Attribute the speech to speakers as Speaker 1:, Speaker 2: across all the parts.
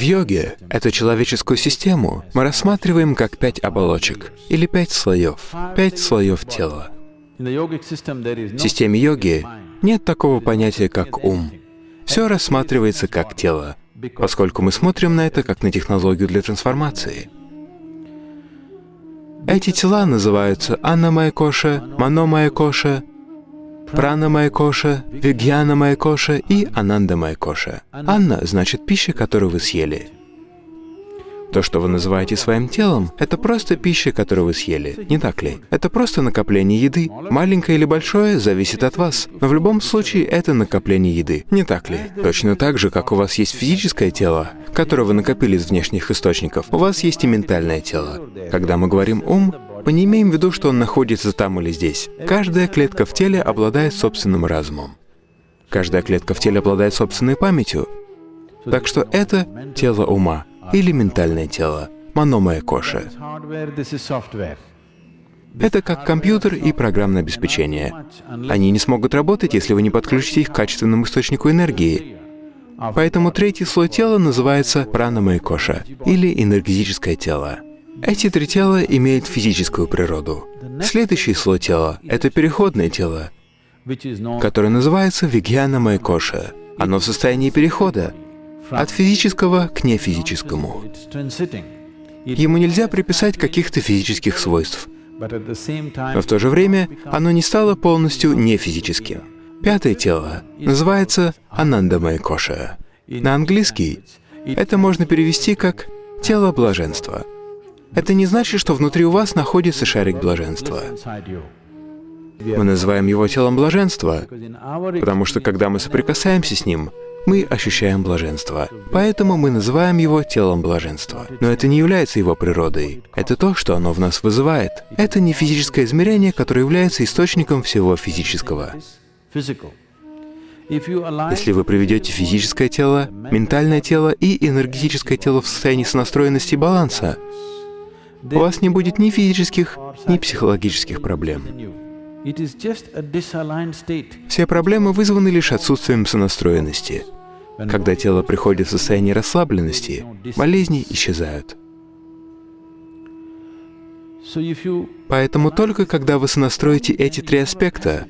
Speaker 1: В йоге эту человеческую систему мы рассматриваем как пять оболочек или пять слоев, пять слоев тела.
Speaker 2: В системе йоги
Speaker 1: нет такого понятия, как ум. Все рассматривается как тело, поскольку мы смотрим на это как на технологию для трансформации. Эти тела называются анна майкоша, мано майкоша. Прана Майкоша, Вигьяна Майкоша и Ананда Майкоша. Анна значит пища, которую вы съели. То, что вы называете своим телом, это просто пища, которую вы съели, не так ли? Это просто накопление еды. Маленькое или большое зависит от вас, но в любом случае это накопление еды, не так ли? Точно так же, как у вас есть физическое тело, которое вы накопили из внешних источников, у вас есть и ментальное тело. Когда мы говорим «ум», мы не имеем в виду, что он находится там или здесь. Каждая клетка в теле обладает собственным разумом. Каждая клетка в теле обладает собственной памятью. Так что это тело ума или ментальное тело, мономая коши.
Speaker 2: Это как компьютер
Speaker 1: и программное обеспечение. Они не смогут работать, если вы не подключите их к качественному источнику энергии. Поэтому третий слой тела называется пранамая коша или энергетическое тело. Эти три тела имеют физическую природу. Следующий слой тела — это переходное тело, которое называется Вигьяна Майкоша. Оно в состоянии перехода от физического к нефизическому. Ему нельзя приписать каких-то физических свойств.
Speaker 2: Но в то же время
Speaker 1: оно не стало полностью нефизическим. Пятое тело называется Ананда Майкоша. На английский это можно перевести как «тело блаженства». Это не значит, что внутри у вас находится шарик блаженства.
Speaker 2: Мы
Speaker 1: называем его телом блаженства, потому что когда мы соприкасаемся с ним, мы ощущаем блаженство. Поэтому мы называем его телом блаженства. Но это не является его природой. Это то, что оно в нас вызывает. Это не физическое измерение, которое является источником всего физического.
Speaker 2: Если
Speaker 1: вы приведете физическое тело, ментальное тело и энергетическое тело в состоянии сонастроенности и баланса, у вас не будет ни физических, ни психологических проблем. Все проблемы вызваны лишь отсутствием сонастроенности. Когда тело приходит в состояние расслабленности, болезни исчезают. Поэтому только когда вы сонастроите эти три аспекта,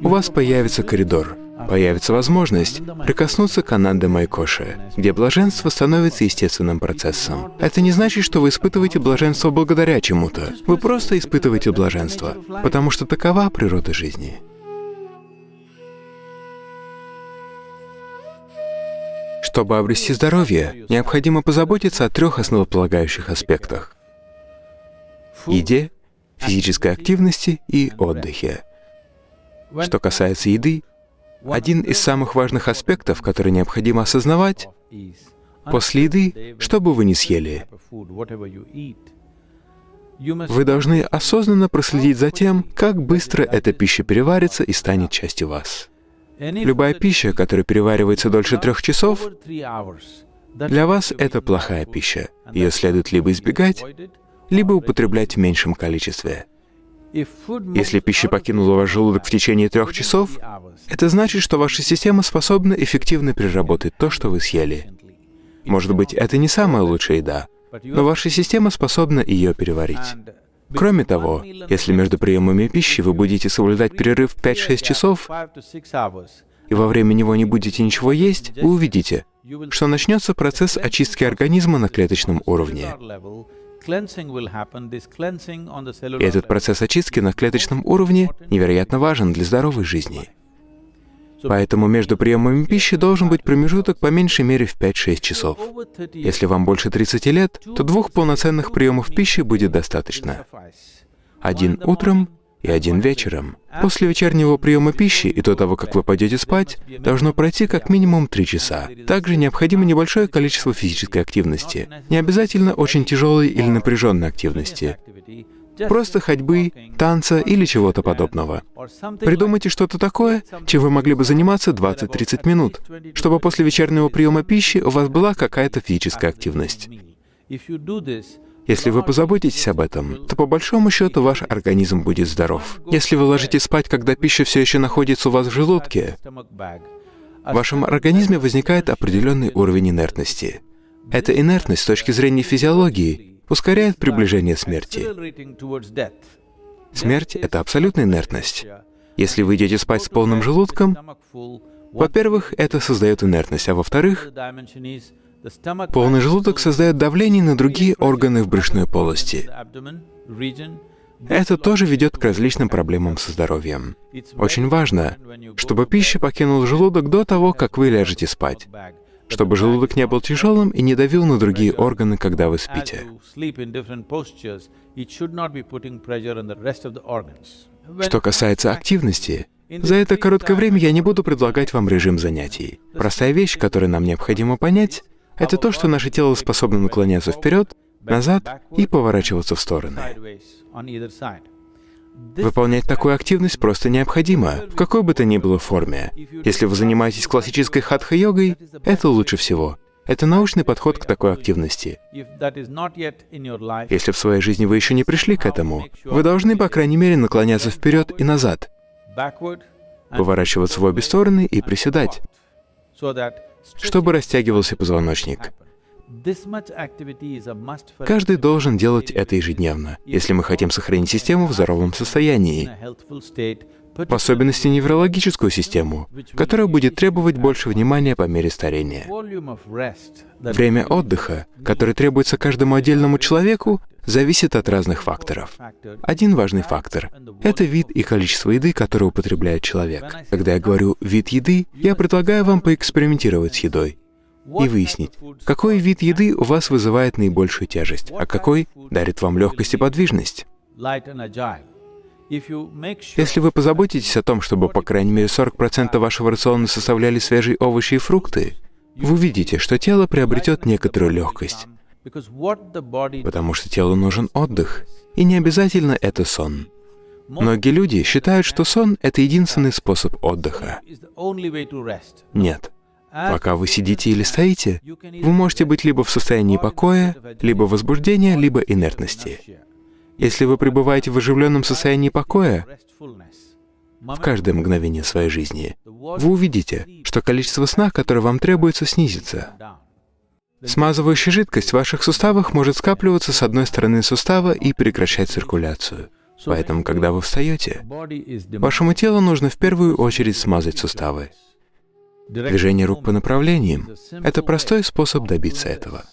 Speaker 1: у вас появится коридор — появится возможность прикоснуться к Ананде Майкоши, где блаженство становится естественным процессом. Это не значит, что вы испытываете блаженство благодаря чему-то. Вы просто испытываете блаженство, потому что такова природа жизни. Чтобы обрести здоровье, необходимо позаботиться о трех основополагающих аспектах — еде, физической активности и отдыхе. Что касается еды, один из самых важных аспектов, который необходимо осознавать после еды, что бы вы ни съели, вы должны осознанно проследить за тем, как быстро эта пища переварится и станет частью вас. Любая пища, которая переваривается дольше трех часов, для вас это плохая пища. Ее следует либо избегать, либо употреблять в меньшем количестве.
Speaker 2: Если
Speaker 1: пища покинула ваш желудок в течение трех часов, это значит, что ваша система способна эффективно переработать то, что вы съели. Может быть, это не самая лучшая еда, но ваша система способна ее переварить. Кроме того, если между приемами пищи вы будете соблюдать перерыв 5-6 часов, и во время него не будете ничего есть, вы увидите, что начнется процесс очистки организма на клеточном уровне этот процесс очистки на клеточном уровне невероятно важен для здоровой жизни. Поэтому между приемами пищи должен быть промежуток по меньшей мере в 5-6 часов. Если вам больше 30 лет, то двух полноценных приемов пищи будет достаточно. Один утром и один вечером. После вечернего приема пищи и до того, как вы пойдете спать, должно пройти как минимум три часа. Также необходимо небольшое количество физической активности. Не обязательно очень тяжелой или напряженной активности. Просто ходьбы, танца или чего-то подобного. Придумайте что-то такое, чем вы могли бы заниматься 20-30 минут, чтобы после вечернего приема пищи у вас была какая-то физическая активность. Если вы позаботитесь об этом, то по большому счету ваш организм будет здоров. Если вы ложитесь спать, когда пища все еще находится у вас в желудке, в вашем организме возникает определенный уровень инертности. Эта инертность с точки зрения физиологии ускоряет приближение смерти. Смерть — это абсолютная инертность. Если вы идете спать с полным желудком, во-первых, это создает инертность, а во-вторых, Полный желудок создает давление на другие органы в брюшной полости. Это тоже ведет к различным проблемам со здоровьем. Очень важно, чтобы пища покинула желудок до того, как вы ляжете спать, чтобы желудок не был тяжелым и не давил на другие органы, когда вы спите. Что касается активности, за это короткое время я не буду предлагать вам режим
Speaker 2: занятий.
Speaker 1: Простая вещь, которую нам необходимо понять, это то, что наше тело способно наклоняться вперед, назад и поворачиваться в стороны. Выполнять такую активность просто необходимо, в какой бы то ни было форме. Если вы занимаетесь классической хатха-йогой, это лучше всего. Это научный подход к такой активности.
Speaker 2: Если
Speaker 1: в своей жизни вы еще не пришли к этому, вы должны, по крайней мере, наклоняться вперед и назад, поворачиваться в обе стороны и приседать, чтобы растягивался позвоночник. Каждый должен делать это ежедневно, если мы хотим сохранить систему в здоровом состоянии в особенности неврологическую систему, которая будет требовать больше внимания по мере старения. Время отдыха, которое требуется каждому отдельному человеку, зависит от разных факторов. Один важный фактор — это вид и количество еды, которое употребляет человек. Когда я говорю «вид еды», я предлагаю вам поэкспериментировать с едой и выяснить, какой вид еды у вас вызывает наибольшую тяжесть, а какой дарит вам легкость и подвижность.
Speaker 2: Если
Speaker 1: вы позаботитесь о том, чтобы, по крайней мере, 40% вашего рациона составляли свежие овощи и фрукты, вы увидите, что тело приобретет некоторую легкость. Потому что телу нужен отдых, и не обязательно это сон. Многие люди считают, что сон — это единственный способ отдыха. Нет. Пока вы сидите или стоите, вы можете быть либо в состоянии покоя, либо возбуждения, либо инертности если вы пребываете в оживленном состоянии покоя, в каждое мгновение своей жизни, вы увидите, что количество сна, которое вам требуется, снизится. Смазывающая жидкость в ваших суставах может скапливаться с одной стороны сустава и прекращать циркуляцию. Поэтому, когда вы встаете, вашему телу нужно в первую очередь смазать суставы. Движение рук по направлениям — это простой способ добиться этого.